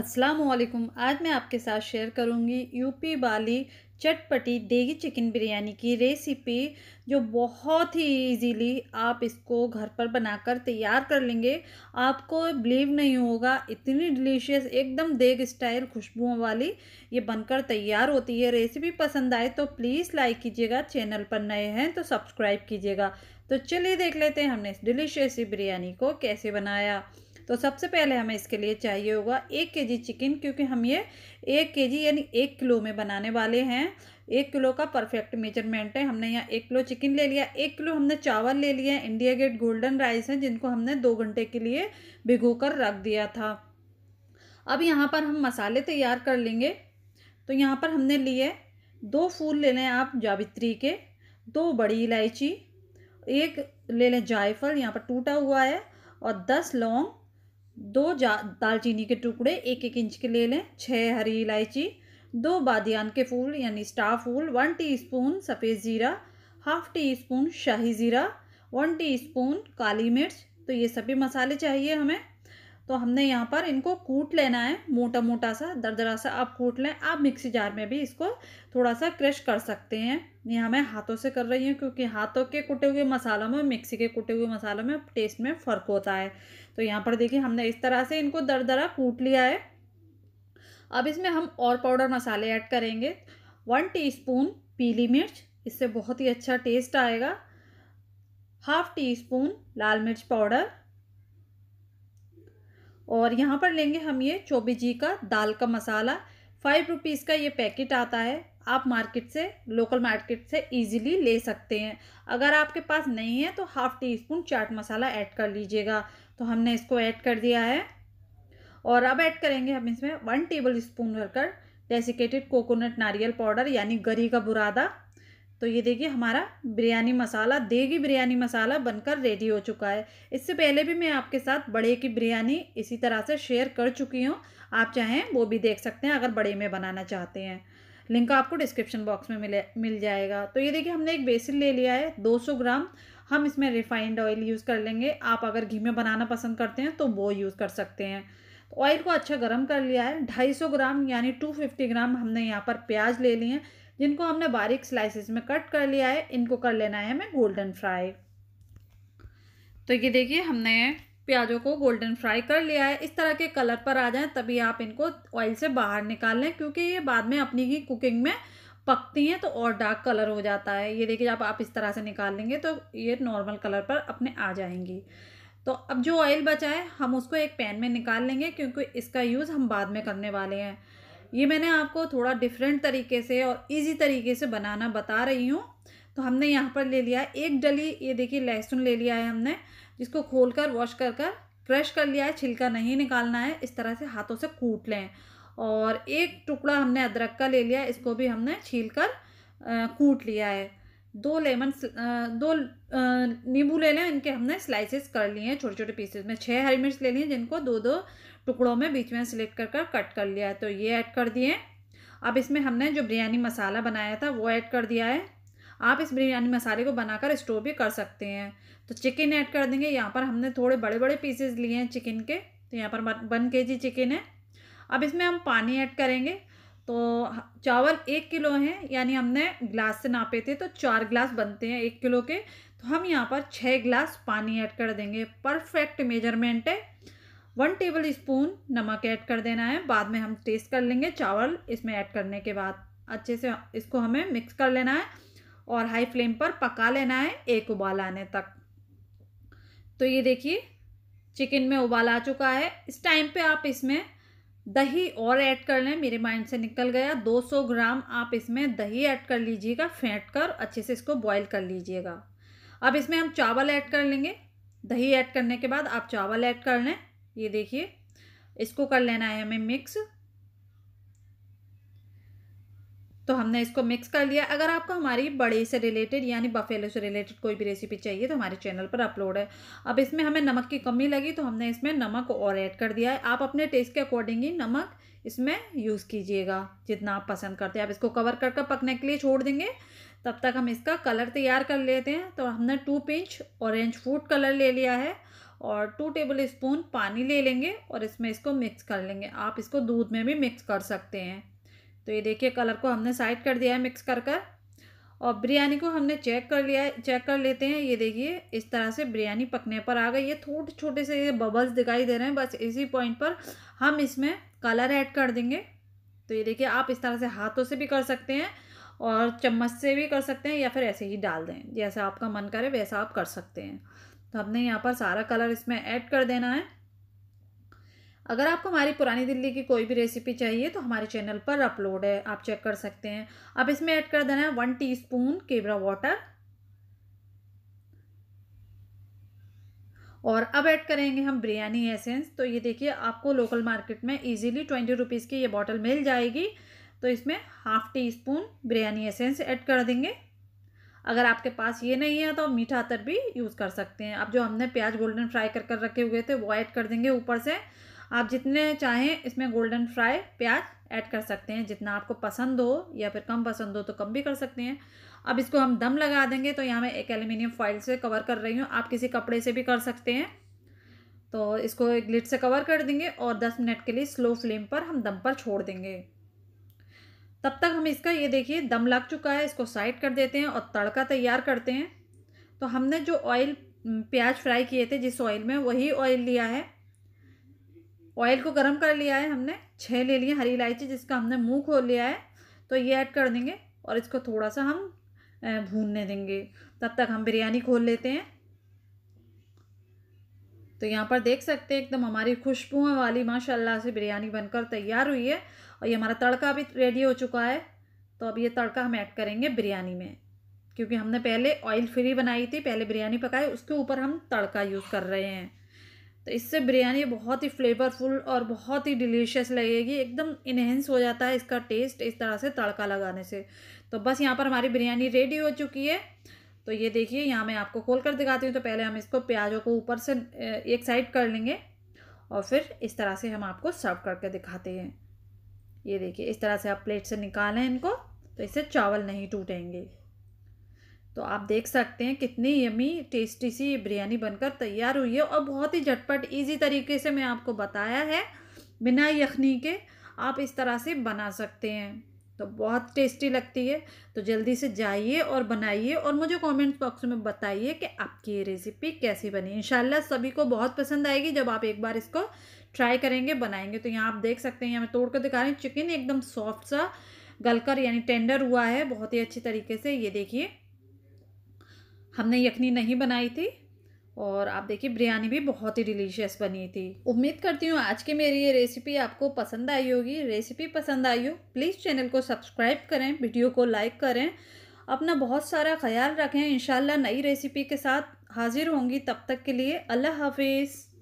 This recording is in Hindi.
असलकुम आज मैं आपके साथ शेयर करूंगी यूपी वाली चटपटी देगी चिकन बिरयानी की रेसिपी जो बहुत ही इजीली आप इसको घर पर बनाकर तैयार कर लेंगे आपको बिलीव नहीं होगा इतनी डिलीशियस एकदम देग स्टाइल खुशबुओं वाली ये बनकर तैयार होती है रेसिपी पसंद आए तो प्लीज़ लाइक कीजिएगा चैनल पर नए हैं तो सब्सक्राइब कीजिएगा तो चलिए देख लेते हैं हमने इस डिलीशियस बिरयानी को कैसे बनाया तो सबसे पहले हमें इसके लिए चाहिए होगा एक के जी चिकन क्योंकि हम ये एक के जी यानी एक किलो में बनाने वाले हैं एक किलो का परफेक्ट मेजरमेंट है हमने यहाँ एक किलो चिकन ले लिया एक किलो हमने चावल ले लिया इंडिया गेट गोल्डन राइस है जिनको हमने दो घंटे के लिए भिगो कर रख दिया था अब यहाँ पर हम मसाले तैयार कर लेंगे तो यहाँ पर हमने लिए दो फूल ले लें आप जावित्री के दो बड़ी इलायची एक ले लें जायफल यहाँ पर टूटा हुआ है और दस लौंग दो दालचीनी के टुकड़े एक एक इंच के ले लें छः हरी इलायची दो बादियान के फूल यानी स्टार फूल वन टीस्पून सफ़ेद ज़ीरा हाफ टी स्पून शाही ज़ीरा वन टीस्पून काली मिर्च तो ये सभी मसाले चाहिए हमें तो हमने यहाँ पर इनको कूट लेना है मोटा मोटा सा दरदरा सा आप कूट लें आप मिक्सी जार में भी इसको थोड़ा सा क्रश कर सकते हैं यहाँ मैं हाथों से कर रही हूँ क्योंकि हाथों के कुटे हुए मसालों में मिक्सी के कुटे हुए मसालों में टेस्ट में फ़र्क होता है तो यहाँ पर देखिए हमने इस तरह से इनको दरदरा कूट लिया है अब इसमें हम और पाउडर मसाले ऐड करेंगे वन स्पून पीली मिर्च इससे बहुत ही अच्छा टेस्ट आएगा हाफ टी स्पून लाल मिर्च पाउडर और यहाँ पर लेंगे हम ये चौबीस जी का दाल का मसाला फाइव रुपीज़ का ये पैकेट आता है आप मार्केट से लोकल मार्केट से इजीली ले सकते हैं अगर आपके पास नहीं है तो half teaspoon chaat masala add कर लीजिएगा तो हमने इसको ऐड कर दिया है और अब ऐड करेंगे हम इसमें वन टेबल स्पून भरकर डेसिकेटेड कोकोनट नारियल पाउडर यानी गरी का बुरादा तो ये देखिए हमारा बिरयानी मसाला देगी बिरयानी मसाला बनकर रेडी हो चुका है इससे पहले भी मैं आपके साथ बड़े की बिरयानी इसी तरह से शेयर कर चुकी हूँ आप चाहें वो भी देख सकते हैं अगर बड़े में बनाना चाहते हैं लिंक आपको डिस्क्रिप्शन बॉक्स में मिले मिल जाएगा तो ये देखिए हमने एक बेसन ले लिया है 200 ग्राम हम इसमें रिफाइंड ऑयल यूज़ कर लेंगे आप अगर घी में बनाना पसंद करते हैं तो वो यूज़ कर सकते हैं ऑयल तो को अच्छा गर्म कर लिया है 250 ग्राम यानी 250 ग्राम हमने यहाँ पर प्याज ले लिए हैं जिनको हमने बारीक स्लाइसिस में कट कर लिया है इनको कर लेना है हमें गोल्डन फ्राई तो ये देखिए हमने प्याजों को गोल्डन फ्राई कर लिया है इस तरह के कलर पर आ जाए तभी आप इनको ऑयल से बाहर निकाल लें क्योंकि ये बाद में अपनी ही कुकिंग में पकती हैं तो और डार्क कलर हो जाता है ये देखिए जब आप इस तरह से निकाल लेंगे तो ये नॉर्मल कलर पर अपने आ जाएंगी तो अब जो ऑयल बचा है हम उसको एक पैन में निकाल लेंगे क्योंकि इसका यूज़ हम बाद में करने वाले हैं ये मैंने आपको थोड़ा डिफरेंट तरीके से और इजी तरीके से बनाना बता रही हूँ तो हमने यहाँ पर ले लिया एक डली ये देखिए लहसुन ले लिया है हमने जिसको खोल कर वॉश कर कर क्रश कर लिया है छिलका नहीं निकालना है इस तरह से हाथों से कूट लें और एक टुकड़ा हमने अदरक का ले लिया इसको भी हमने छील कर कूट लिया है दो लेमन दो नींबू ले लें इनके हमने स्लाइसेस कर लिए हैं छोटे छोटे पीसेस में छः हरी मिर्च ले लिए जिनको दो दो टुकड़ों में बीच में सिलेक्ट कर कर कट कर लिया है तो ये ऐड कर दिए अब इसमें हमने जो बिरयानी मसाला बनाया था वो ऐड कर दिया है आप इस बिरयानी मसाले को बनाकर स्टोर भी कर सकते हैं तो चिकन ऐड कर देंगे यहाँ पर हमने थोड़े बड़े बड़े पीसेस लिए हैं चिकन के तो यहाँ पर वन के जी चिकन है अब इसमें हम पानी ऐड करेंगे तो चावल एक किलो हैं यानी हमने ग्लास से नापे थे तो चार ग्लास बनते हैं एक किलो के तो हम यहाँ पर छः ग्लास पानी ऐड कर देंगे परफेक्ट मेजरमेंट है वन टेबल स्पून नमक ऐड कर देना है बाद में हम टेस्ट कर लेंगे चावल इसमें ऐड करने के बाद अच्छे से इसको हमें मिक्स कर लेना है और हाई फ्लेम पर पका लेना है एक उबाल आने तक तो ये देखिए चिकन में उबाल आ चुका है इस टाइम पे आप इसमें दही और ऐड कर लें मेरे माइंड से निकल गया 200 ग्राम आप इसमें दही ऐड कर लीजिएगा फेंट कर अच्छे से इसको बॉईल कर लीजिएगा अब इसमें हम चावल ऐड कर लेंगे दही ऐड करने के बाद आप चावल ऐड कर लें ये देखिए इसको कर लेना है हमें मिक्स तो हमने इसको मिक्स कर लिया अगर आपको हमारी बड़े से रिलेटेड यानी बफेलो से रिलेटेड कोई भी रेसिपी चाहिए तो हमारे चैनल पर अपलोड है अब इसमें हमें नमक की कमी लगी तो हमने इसमें नमक और ऐड कर दिया है आप अपने टेस्ट के अकॉर्डिंग ही नमक इसमें यूज़ कीजिएगा जितना आप पसंद करते हैं आप इसको कवर करके पकने के लिए छोड़ देंगे तब तक हम इसका कलर तैयार कर लेते हैं तो हमने two pinch orange food colour ले लिया है और टू टेबल स्पून पानी ले लेंगे और इसमें इसको मिक्स कर लेंगे आप इसको दूध में भी मिक्स कर सकते हैं तो ये देखिए कलर को हमने साइड कर दिया है मिक्स कर कर और बिरयानी को हमने चेक कर लिया चेक कर लेते हैं ये देखिए इस तरह से बिरयानी पकने पर आ गई ये थोड़े छोटे से ये बबल्स दिखाई दे रहे हैं बस इसी पॉइंट पर हम इसमें कलर ऐड कर देंगे तो ये देखिए आप इस तरह से हाथों से भी कर सकते हैं और चम्मच से भी कर सकते हैं या फिर ऐसे ही डाल दें जैसा आपका मन करे वैसा आप कर सकते हैं तो हमने यहाँ पर सारा कलर इसमें ऐड कर देना है अगर आपको हमारी पुरानी दिल्ली की कोई भी रेसिपी चाहिए तो हमारे चैनल पर अपलोड है आप चेक कर सकते हैं अब इसमें ऐड कर देना है वन टीस्पून केवरा वाटर और अब ऐड करेंगे हम बिरयानी एसेंस तो ये देखिए आपको लोकल मार्केट में इजीली ट्वेंटी रुपीज़ की ये बॉटल मिल जाएगी तो इसमें half teaspoon biryani essence add कर देंगे अगर आपके पास ये नहीं है तो मीठा अतर भी यूज़ कर सकते हैं अब जो हमने प्याज गोल्डन फ्राई कर कर रखे हुए थे वो ऐड कर देंगे ऊपर से आप जितने चाहें इसमें गोल्डन फ्राई प्याज ऐड कर सकते हैं जितना आपको पसंद हो या फिर कम पसंद हो तो कम भी कर सकते हैं अब इसको हम दम लगा देंगे तो यहाँ मैं एक एल्यूमिनियम फॉइल से कवर कर रही हूँ आप किसी कपड़े से भी कर सकते हैं तो इसको एक ग्लिट से कवर कर देंगे और दस मिनट के लिए स्लो फ्लेम पर हम दम पर छोड़ देंगे तब तक हम इसका ये देखिए दम लग चुका है इसको साइड कर देते हैं और तड़का तैयार करते हैं तो हमने जो ऑयल प्याज फ्राई किए थे जिस ऑयल में वही ऑयल लिया है ऑयल को गर्म कर लिया है हमने छः ले लिए हरी इलायची जिसका हमने मुँह खोल लिया है तो ये ऐड कर देंगे और इसको थोड़ा सा हम भूनने देंगे तब तक हम बिरयानी खोल लेते हैं तो यहाँ पर देख सकते हैं एकदम हमारी खुशबू वाली माशाल्लाह से बिरयानी बनकर तैयार हुई है और ये हमारा तड़का भी रेडी हो चुका है तो अब ये तड़का हम ऐड करेंगे बिरयानी में क्योंकि हमने पहले ऑयल फ्री बनाई थी पहले बिरयानी पकाई उसके ऊपर हम तड़का यूज़ कर रहे हैं तो इससे बिरयानी बहुत ही फ्लेवरफुल और बहुत ही डिलीशियस लगेगी एकदम इन्हेंस हो जाता है इसका टेस्ट इस तरह से तड़का लगाने से तो बस यहाँ पर हमारी बिरयानी रेडी हो चुकी है तो ये देखिए यहाँ मैं आपको खोल कर दिखाती हूँ तो पहले हम इसको प्याजों को ऊपर से एक साइड कर लेंगे और फिर इस तरह से हम आपको सर्व करके दिखाते हैं ये देखिए इस तरह से आप प्लेट से निकालें इनको तो इससे चावल नहीं टूटेंगे तो आप देख सकते हैं कितनी यमी टेस्टी सी ये बिरयानी बनकर तैयार हुई है और बहुत ही झटपट इजी तरीके से मैं आपको बताया है बिना यखनी के आप इस तरह से बना सकते हैं तो बहुत टेस्टी लगती है तो जल्दी से जाइए और बनाइए और मुझे कमेंट बॉक्स में बताइए कि आपकी ये रेसिपी कैसी बनी इंशाल्लाह सभी को बहुत पसंद आएगी जब आप एक बार इसको ट्राई करेंगे बनाएंगे तो यहाँ आप देख सकते हैं यहाँ मैं तोड़ कर दिखा रही हूँ चिकन एकदम सॉफ्ट सा गलकर यानी टेंडर हुआ है बहुत ही अच्छी तरीके से ये देखिए हमने यखनी नहीं बनाई थी और आप देखिए बिरयानी भी बहुत ही डिलीशियस बनी थी उम्मीद करती हूँ आज की मेरी ये रेसिपी आपको पसंद आई होगी रेसिपी पसंद आई हो प्लीज़ चैनल को सब्सक्राइब करें वीडियो को लाइक करें अपना बहुत सारा ख्याल रखें इन नई रेसिपी के साथ हाजिर होंगी तब तक के लिए अल्लाह हाफिज़